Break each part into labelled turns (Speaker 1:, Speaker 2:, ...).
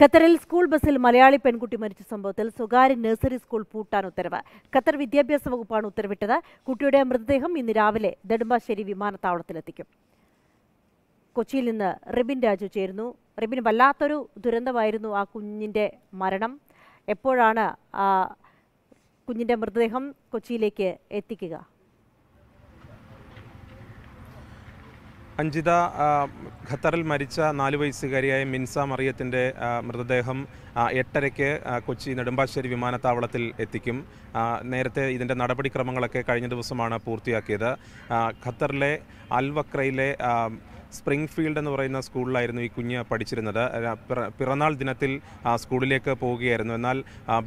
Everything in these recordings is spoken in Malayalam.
Speaker 1: ഖത്തറിൽ സ്കൂൾ ബസ്സിൽ മലയാളി പെൺകുട്ടി മരിച്ച സംഭവത്തിൽ സ്വകാര്യ നഴ്സറി സ്കൂൾ പൂട്ടാൻ ഉത്തരവ് ഖത്തർ വിദ്യാഭ്യാസ വകുപ്പാണ് ഉത്തരവിട്ടത് കുട്ടിയുടെ മൃതദേഹം ഇന്ന് രാവിലെ നെടുമ്പാശ്ശേരി വിമാനത്താവളത്തിലെത്തിക്കും കൊച്ചിയിൽ നിന്ന് റിബിൻ രാജു ചേരുന്നു റിബിൻ വല്ലാത്തൊരു ദുരന്തമായിരുന്നു ആ കുഞ്ഞിൻ്റെ മരണം എപ്പോഴാണ് ആ കുഞ്ഞിൻ്റെ മൃതദേഹം കൊച്ചിയിലേക്ക് എത്തിക്കുക
Speaker 2: അഞ്ജിത ഖത്തറിൽ മരിച്ച നാല് വയസ്സുകാരിയായ മിൻസ മറിയത്തിൻ്റെ മൃതദേഹം എട്ടരയ്ക്ക് കൊച്ചി നെടുമ്പാശ്ശേരി വിമാനത്താവളത്തിൽ എത്തിക്കും നേരത്തെ ഇതിൻ്റെ നടപടിക്രമങ്ങളൊക്കെ കഴിഞ്ഞ ദിവസമാണ് പൂർത്തിയാക്കിയത് ഖത്തറിലെ അൽവക്രയിലെ സ്പ്രിംഗ് ഫീൽഡ് എന്ന് പറയുന്ന സ്കൂളിലായിരുന്നു ഈ കുഞ്ഞ് പഠിച്ചിരുന്നത് പിറന്നാൾ ദിനത്തിൽ ആ സ്കൂളിലേക്ക് പോവുകയായിരുന്നു എന്നാൽ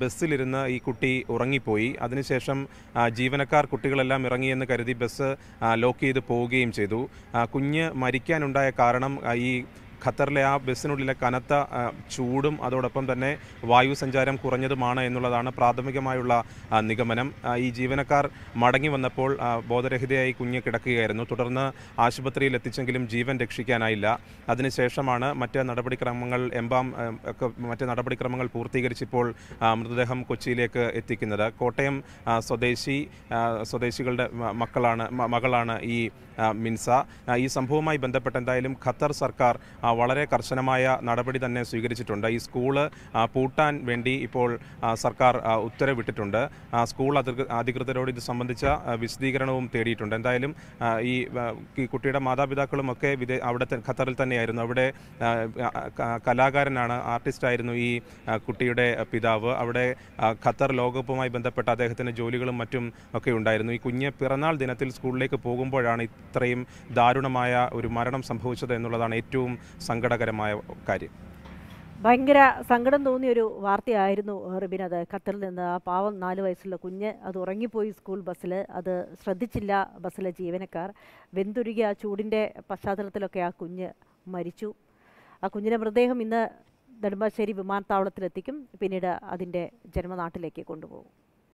Speaker 2: ബസ്സിലിരുന്ന് ഈ കുട്ടി ഉറങ്ങിപ്പോയി അതിനുശേഷം ജീവനക്കാർ കുട്ടികളെല്ലാം ഇറങ്ങിയെന്ന് കരുതി ബസ് ലോക്ക് ചെയ്ത് പോവുകയും ചെയ്തു കുഞ്ഞ് മരിക്കാനുണ്ടായ കാരണം ഈ ഖത്തറിലെ ആ ബസ്സിനുള്ളിലെ കനത്ത ചൂടും അതോടൊപ്പം തന്നെ വായു സഞ്ചാരം കുറഞ്ഞതുമാണ് എന്നുള്ളതാണ് പ്രാഥമികമായുള്ള നിഗമനം ഈ ജീവനക്കാർ മടങ്ങി വന്നപ്പോൾ ബോധരഹിതയായി കുഞ്ഞ് കിടക്കുകയായിരുന്നു തുടർന്ന് ആശുപത്രിയിൽ എത്തിച്ചെങ്കിലും ജീവൻ രക്ഷിക്കാനായില്ല അതിനുശേഷമാണ് മറ്റ് നടപടിക്രമങ്ങൾ എംബാം ഒക്കെ മറ്റ് നടപടിക്രമങ്ങൾ പൂർത്തീകരിച്ചിപ്പോൾ മൃതദേഹം കൊച്ചിയിലേക്ക് എത്തിക്കുന്നത് കോട്ടയം സ്വദേശി സ്വദേശികളുടെ മക്കളാണ് മകളാണ് ഈ മിൻസ ഈ സംഭവവുമായി ബന്ധപ്പെട്ട് എന്തായാലും ഖത്തർ സർക്കാർ വളരെ കർശനമായ നടപടി തന്നെ സ്വീകരിച്ചിട്ടുണ്ട് ഈ സ്കൂള് പൂട്ടാൻ വേണ്ടി ഇപ്പോൾ സർക്കാർ ഉത്തരവിട്ടിട്ടുണ്ട് സ്കൂൾ അധികൃതരോട് ഇത് സംബന്ധിച്ച വിശദീകരണവും തേടിയിട്ടുണ്ട് എന്തായാലും ഈ കുട്ടിയുടെ മാതാപിതാക്കളും ഒക്കെ വിദേ അവിടെ ഖത്തറിൽ തന്നെയായിരുന്നു അവിടെ കലാകാരനാണ് ആർട്ടിസ്റ്റായിരുന്നു ഈ കുട്ടിയുടെ പിതാവ് അവിടെ ഖത്തർ ലോകകപ്പുമായി ബന്ധപ്പെട്ട അദ്ദേഹത്തിൻ്റെ ജോലികളും മറ്റും ഒക്കെ ഉണ്ടായിരുന്നു ഈ കുഞ്ഞ് പിറന്നാൾ ദിനത്തിൽ സ്കൂളിലേക്ക് പോകുമ്പോഴാണ് ഇത്രയും ദാരുണമായ ഒരു മരണം സംഭവിച്ചത് എന്നുള്ളതാണ് ഏറ്റവും സങ്കടകരമായ കാര്യം
Speaker 1: ഭയങ്കര സങ്കടം തോന്നിയ ഒരു വാർത്തയായിരുന്നു റിബിൻ അത് ഖത്തറിൽ നിന്ന് ആ പാവം നാല് വയസ്സുള്ള കുഞ്ഞ് അത് ഉറങ്ങിപ്പോയി സ്കൂൾ ബസ്സിൽ അത് ശ്രദ്ധിച്ചില്ല ബസ്സിലെ ജീവനക്കാർ വെന്തുരുകി ആ ചൂടിൻ്റെ പശ്ചാത്തലത്തിലൊക്കെ ആ കുഞ്ഞ് മരിച്ചു ആ കുഞ്ഞിൻ്റെ മൃതദേഹം ഇന്ന് നെടുമ്പാശ്ശേരി വിമാനത്താവളത്തിലെത്തിക്കും പിന്നീട് അതിൻ്റെ ജന്മനാട്ടിലേക്ക് കൊണ്ടുപോകും